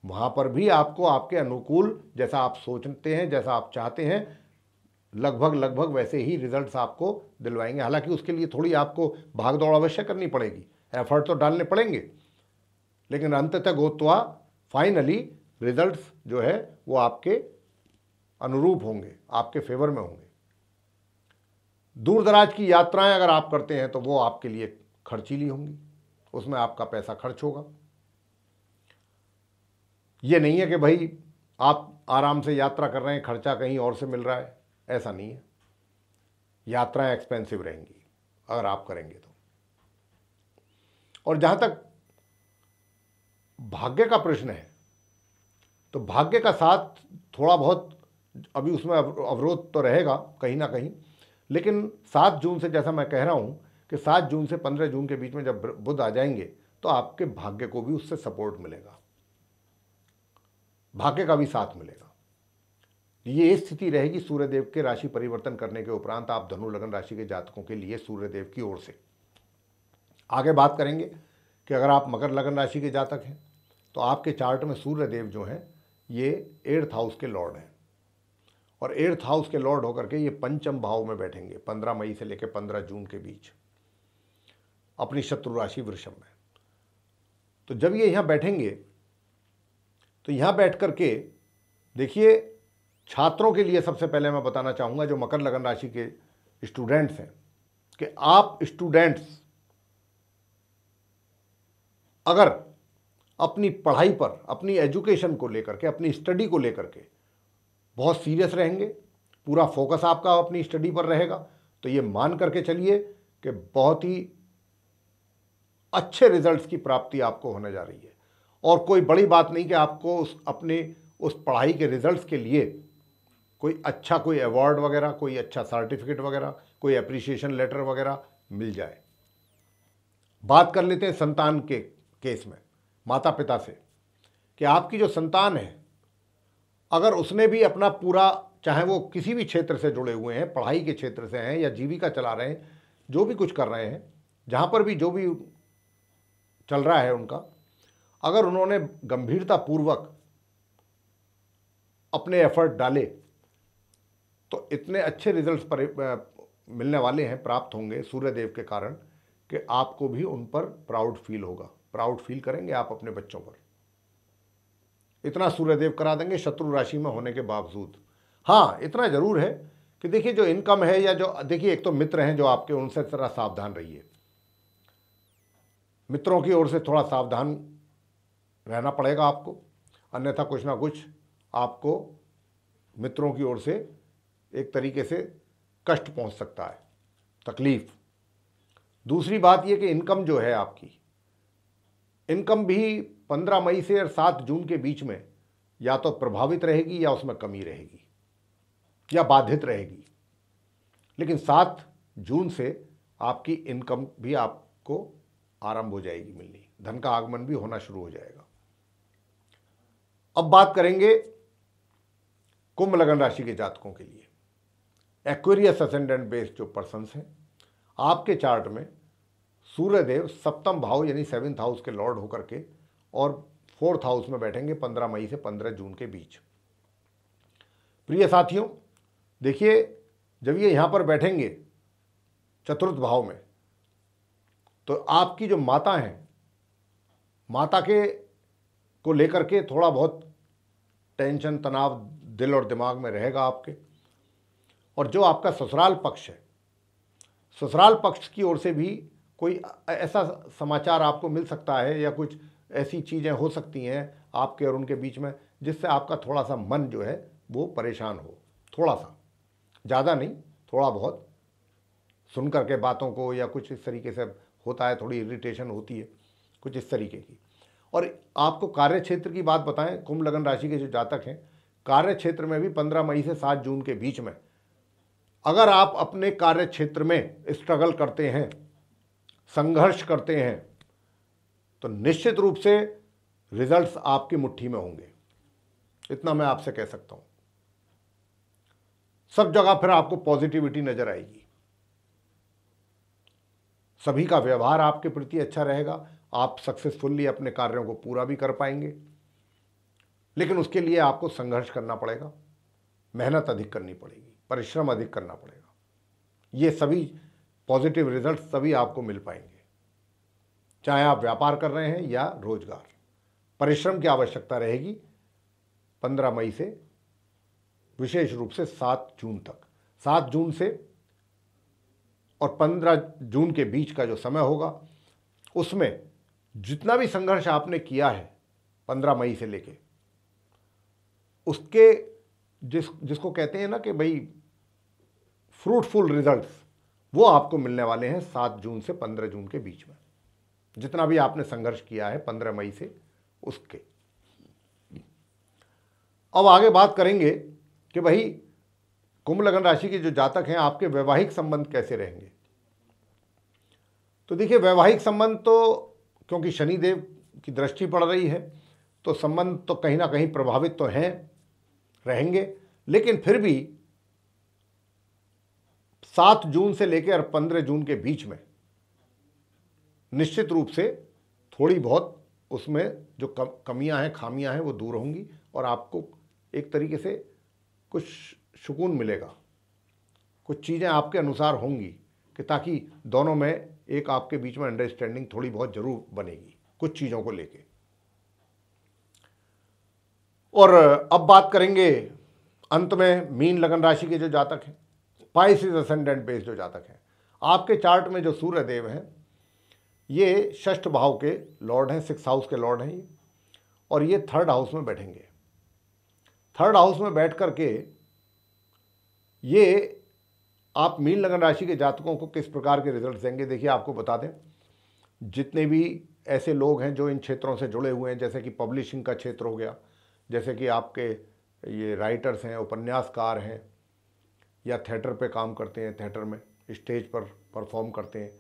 वहाँ पर भी आपको आपके अनुकूल जैसा आप सोचते हैं जैसा आप चाहते हैं लगभग लगभग वैसे ही रिजल्ट्स आपको दिलवाएंगे हालांकि उसके लिए थोड़ी आपको भाग दौड़ अवश्य करनी पड़ेगी एफर्ट तो डालने पड़ेंगे लेकिन अंततः गोतवा फाइनली रिजल्ट्स जो है वो आपके अनुरूप होंगे आपके फेवर में होंगे दूर दराज की यात्राएं अगर आप करते हैं तो वो आपके लिए खर्चीली होंगी उसमें आपका पैसा खर्च होगा ये नहीं है कि भाई आप आराम से यात्रा कर रहे हैं खर्चा कहीं और से मिल रहा है ऐसा नहीं है यात्राएं एक्सपेंसिव रहेंगी अगर आप करेंगे तो और जहाँ तक भाग्य का प्रश्न है तो भाग्य का साथ थोड़ा बहुत अभी उसमें अवरोध तो रहेगा कहीं ना कहीं लेकिन सात जून से जैसा मैं कह रहा हूँ कि सात जून से पंद्रह जून के बीच में जब बुध आ जाएंगे तो आपके भाग्य को भी उससे सपोर्ट मिलेगा भाग्य का भी साथ मिलेगा ये स्थिति रहेगी सूर्यदेव के राशि परिवर्तन करने के उपरांत आप धनु लगन राशि के जातकों के लिए सूर्यदेव की ओर से आगे बात करेंगे कि अगर आप मकर लगन राशि के जातक हैं तो आपके चार्ट में सूर्यदेव जो हैं ये एर्थ हाउस के लॉर्ड हैं और एर्थ हाउस के लॉर्ड होकर के ये पंचम भाव में बैठेंगे पंद्रह मई से लेकर पंद्रह जून के बीच अपनी शत्रु राशि वृषभ में तो जब ये यहाँ बैठेंगे तो यहाँ बैठ कर के देखिए छात्रों के लिए सबसे पहले मैं बताना चाहूँगा जो मकर लगन राशि के स्टूडेंट्स हैं कि आप स्टूडेंट्स अगर अपनी पढ़ाई पर अपनी एजुकेशन को लेकर के अपनी स्टडी को लेकर के बहुत सीरियस रहेंगे पूरा फोकस आपका अपनी स्टडी पर रहेगा तो ये मान करके चलिए कि बहुत ही अच्छे रिजल्ट्स की प्राप्ति आपको होने जा रही है और कोई बड़ी बात नहीं कि आपको उस अपने उस पढ़ाई के रिजल्ट्स के लिए कोई अच्छा कोई अवार्ड वगैरह कोई अच्छा सर्टिफिकेट वगैरह कोई अप्रिशिएशन लेटर वगैरह मिल जाए बात कर लेते हैं संतान के केस में माता पिता से कि आपकी जो संतान है अगर उसने भी अपना पूरा चाहे वो किसी भी क्षेत्र से जुड़े हुए हैं पढ़ाई के क्षेत्र से हैं या जीविका चला रहे हैं जो भी कुछ कर रहे हैं जहाँ पर भी जो भी चल रहा है उनका अगर उन्होंने गंभीरतापूर्वक अपने एफर्ट डाले तो इतने अच्छे रिजल्ट्स पर मिलने वाले हैं प्राप्त होंगे सूर्यदेव के कारण कि आपको भी उन पर प्राउड फील होगा प्राउड फील करेंगे आप अपने बच्चों पर इतना सूर्यदेव करा देंगे शत्रु राशि में होने के बावजूद हाँ इतना ज़रूर है कि देखिए जो इनकम है या जो देखिए एक तो मित्र हैं जो आपके उनसे थोड़ा सावधान रहिए मित्रों की ओर से थोड़ा सावधान रहना पड़ेगा आपको अन्यथा कुछ ना कुछ आपको मित्रों की ओर से एक तरीके से कष्ट पहुंच सकता है तकलीफ दूसरी बात यह कि इनकम जो है आपकी इनकम भी 15 मई से और 7 जून के बीच में या तो प्रभावित रहेगी या उसमें कमी रहेगी या बाधित रहेगी लेकिन 7 जून से आपकी इनकम भी आपको आरंभ हो जाएगी मिलनी धन का आगमन भी होना शुरू हो जाएगा अब बात करेंगे कुंभ लगन राशि के जातकों के लिए एक्वेरियस असेंडेंट बेस्ड जो पर्सनस हैं आपके चार्ट में सूर्यदेव सप्तम भाव यानी सेवन्थ हाउस के लॉर्ड होकर के और फोर्थ हाउस में बैठेंगे पंद्रह मई से पंद्रह जून के बीच प्रिय साथियों देखिए जब ये यहाँ पर बैठेंगे चतुर्थ भाव में तो आपकी जो माता हैं माता के को लेकर के थोड़ा बहुत टेंशन तनाव दिल और दिमाग में रहेगा आपके और जो आपका ससुराल पक्ष है ससुराल पक्ष की ओर से भी कोई ऐसा समाचार आपको मिल सकता है या कुछ ऐसी चीज़ें हो सकती हैं आपके और उनके बीच में जिससे आपका थोड़ा सा मन जो है वो परेशान हो थोड़ा सा ज़्यादा नहीं थोड़ा बहुत सुन कर के बातों को या कुछ इस तरीके से होता है थोड़ी इरिटेशन होती है कुछ इस तरीके की और आपको कार्य क्षेत्र की बात बताएं कुंभ लगन राशि के जो जातक हैं कार्य क्षेत्र में भी पंद्रह मई से सात जून के बीच में अगर आप अपने कार्य क्षेत्र में स्ट्रगल करते हैं संघर्ष करते हैं तो निश्चित रूप से रिजल्ट्स आपकी मुट्ठी में होंगे इतना मैं आपसे कह सकता हूं सब जगह फिर आपको पॉजिटिविटी नजर आएगी सभी का व्यवहार आपके प्रति अच्छा रहेगा आप सक्सेसफुल्ली अपने कार्यों को पूरा भी कर पाएंगे लेकिन उसके लिए आपको संघर्ष करना पड़ेगा मेहनत अधिक करनी पड़ेगी परिश्रम अधिक करना पड़ेगा ये सभी पॉजिटिव रिजल्ट सभी आपको मिल पाएंगे चाहे आप व्यापार कर रहे हैं या रोजगार परिश्रम की आवश्यकता रहेगी पंद्रह मई से विशेष रूप से सात जून तक सात जून से और पंद्रह जून के बीच का जो समय होगा उसमें जितना भी संघर्ष आपने किया है पंद्रह मई से लेके उसके जिस जिसको कहते हैं ना कि भाई फ्रूटफुल रिजल्ट्स वो आपको मिलने वाले हैं सात जून से पंद्रह जून के बीच में जितना भी आपने संघर्ष किया है पंद्रह मई से उसके अब आगे बात करेंगे कि भाई कुंभ लगन राशि के जो जातक हैं आपके वैवाहिक संबंध कैसे रहेंगे तो देखिए वैवाहिक संबंध तो क्योंकि शनिदेव की दृष्टि पड़ रही है तो संबंध तो कहीं ना कहीं प्रभावित तो हैं रहेंगे लेकिन फिर भी सात जून से लेकर पंद्रह जून के बीच में निश्चित रूप से थोड़ी बहुत उसमें जो कमियां हैं खामियां हैं वो दूर होंगी और आपको एक तरीके से कुछ सुकून मिलेगा कुछ चीज़ें आपके अनुसार होंगी कि ताकि दोनों में एक आपके बीच में अंडरस्टैंडिंग थोड़ी बहुत जरूर बनेगी कुछ चीज़ों को लेके और अब बात करेंगे अंत में मीन लगन राशि के जो जातक हैं पाइसिस असेंडेंट बेस जो जातक हैं आपके चार्ट में जो सूर्य देव हैं ये षष्ठ भाव के लॉर्ड हैं सिक्स हाउस के लॉर्ड हैं ये और ये थर्ड हाउस में बैठेंगे थर्ड हाउस में बैठ करके ये आप मीन लगन राशि के जातकों को किस प्रकार के रिजल्ट देंगे देखिए आपको बता दें जितने भी ऐसे लोग हैं जो इन क्षेत्रों से जुड़े हुए हैं जैसे कि पब्लिशिंग का क्षेत्र हो गया जैसे कि आपके ये राइटर्स हैं उपन्यासकार हैं या थिएटर पे काम करते हैं थिएटर में स्टेज पर परफॉर्म करते हैं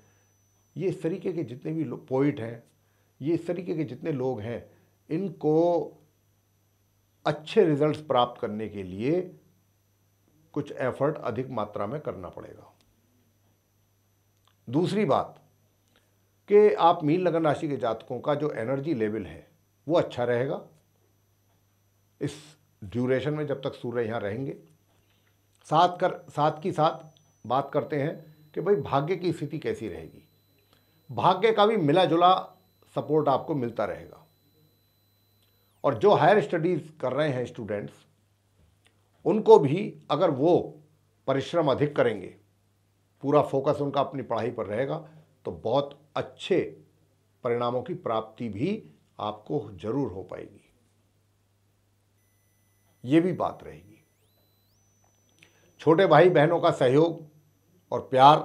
ये इस तरीके के जितने भी पोइट हैं ये इस तरीके के जितने लोग हैं इनको अच्छे रिजल्ट्स प्राप्त करने के लिए कुछ एफर्ट अधिक मात्रा में करना पड़ेगा दूसरी बात कि आप मीन लगन राशि के जातकों का जो एनर्जी लेवल है वो अच्छा रहेगा इस ड्यूरेशन में जब तक सूर्य यहाँ रहेंगे साथ कर साथ की साथ बात करते हैं कि भाई भाग्य की स्थिति कैसी रहेगी भाग्य का भी मिला जुला सपोर्ट आपको मिलता रहेगा और जो हायर स्टडीज़ कर रहे हैं स्टूडेंट्स उनको भी अगर वो परिश्रम अधिक करेंगे पूरा फोकस उनका अपनी पढ़ाई पर रहेगा तो बहुत अच्छे परिणामों की प्राप्ति भी आपको जरूर हो पाएगी ये भी बात रहेगी छोटे भाई बहनों का सहयोग और प्यार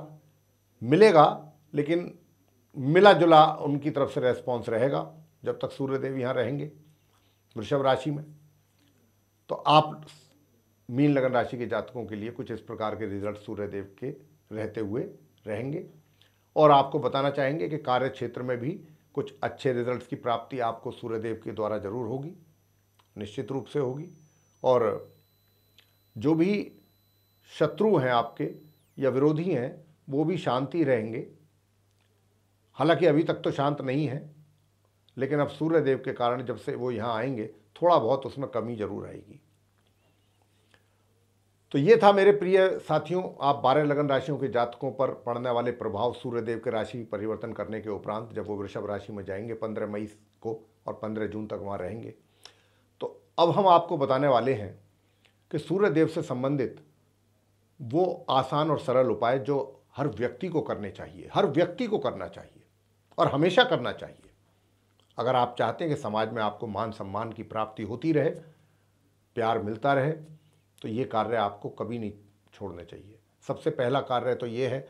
मिलेगा लेकिन मिला जुला उनकी तरफ से रेस्पॉन्स रहेगा जब तक सूर्यदेव यहाँ रहेंगे वृषभ राशि में तो आप मीन लगन राशि के जातकों के लिए कुछ इस प्रकार के रिजल्ट सूर्यदेव के रहते हुए रहेंगे और आपको बताना चाहेंगे कि कार्य क्षेत्र में भी कुछ अच्छे रिजल्ट्स की प्राप्ति आपको सूर्यदेव के द्वारा ज़रूर होगी निश्चित रूप से होगी और जो भी शत्रु हैं आपके या विरोधी हैं वो भी शांति रहेंगे हालांकि अभी तक तो शांत नहीं है लेकिन अब सूर्यदेव के कारण जब से वो यहाँ आएंगे थोड़ा बहुत उसमें कमी ज़रूर आएगी तो ये था मेरे प्रिय साथियों आप बारह लगन राशियों के जातकों पर पड़ने वाले प्रभाव सूर्यदेव के राशि परिवर्तन करने के उपरांत जब वो वृषभ राशि में जाएंगे पंद्रह मई को और पंद्रह जून तक वहाँ रहेंगे तो अब हम आपको बताने वाले हैं कि सूर्यदेव से संबंधित वो आसान और सरल उपाय जो हर व्यक्ति को करने चाहिए हर व्यक्ति को करना चाहिए और हमेशा करना चाहिए अगर आप चाहते हैं कि समाज में आपको मान सम्मान की प्राप्ति होती रहे प्यार मिलता रहे तो ये कार्य आपको कभी नहीं छोड़ने चाहिए सबसे पहला कार्य तो ये है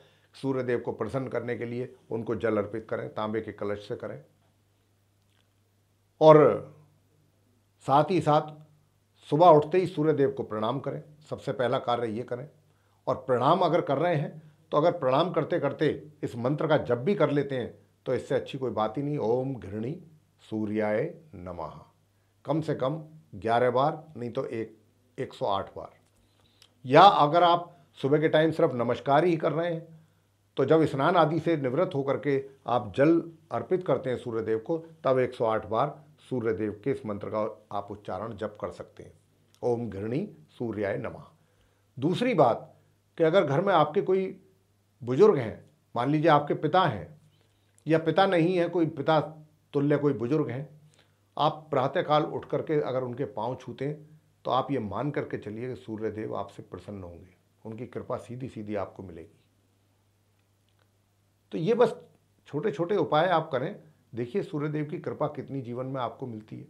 सूर्यदेव को प्रसन्न करने के लिए उनको जल अर्पित करें तांबे के कलश से करें और साथ ही साथ सुबह उठते ही सूर्यदेव को प्रणाम करें सबसे पहला कार्य ये करें और प्रणाम अगर कर रहे हैं तो अगर प्रणाम करते करते इस मंत्र का जब भी कर लेते हैं तो इससे अच्छी कोई बात ही नहीं ओम घृणी सूर्याय नमः कम से कम ग्यारह बार नहीं तो एक 108 बार या अगर आप सुबह के टाइम सिर्फ नमस्कार ही कर रहे हैं तो जब स्नान आदि से निवृत्त होकर के आप जल अर्पित करते हैं सूर्यदेव को तब 108 बार सूर्यदेव के इस मंत्र का आप उच्चारण जप कर सकते हैं ओम घृणी सूर्याय नमः दूसरी बात कि अगर घर में आपके कोई बुजुर्ग हैं मान लीजिए आपके पिता हैं या पिता नहीं है कोई पिता तुल्य कोई बुजुर्ग हैं आप प्रातःकाल उठ करके अगर उनके पाँव छूते हैं तो आप ये मान करके चलिए कि सूर्यदेव आपसे प्रसन्न होंगे उनकी कृपा सीधी सीधी आपको मिलेगी तो ये बस छोटे छोटे उपाय आप करें देखिए सूर्यदेव की कृपा कितनी जीवन में आपको मिलती है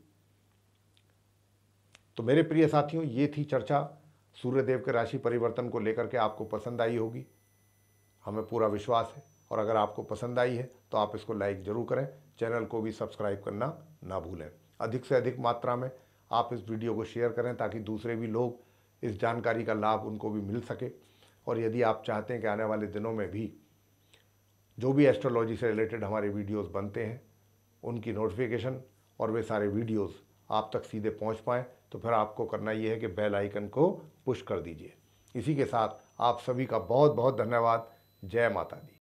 तो मेरे प्रिय साथियों ये थी चर्चा सूर्यदेव के राशि परिवर्तन को लेकर के आपको पसंद आई होगी हमें पूरा विश्वास है और अगर आपको पसंद आई है तो आप इसको लाइक ज़रूर करें चैनल को भी सब्सक्राइब करना ना भूलें अधिक से अधिक मात्रा में आप इस वीडियो को शेयर करें ताकि दूसरे भी लोग इस जानकारी का लाभ उनको भी मिल सके और यदि आप चाहते हैं कि आने वाले दिनों में भी जो भी एस्ट्रोलॉजी से रिलेटेड हमारे वीडियोस बनते हैं उनकी नोटिफिकेशन और वे सारे वीडियोस आप तक सीधे पहुंच पाएँ तो फिर आपको करना ये है कि बेल आइकन को पुश कर दीजिए इसी के साथ आप सभी का बहुत बहुत धन्यवाद जय माता दी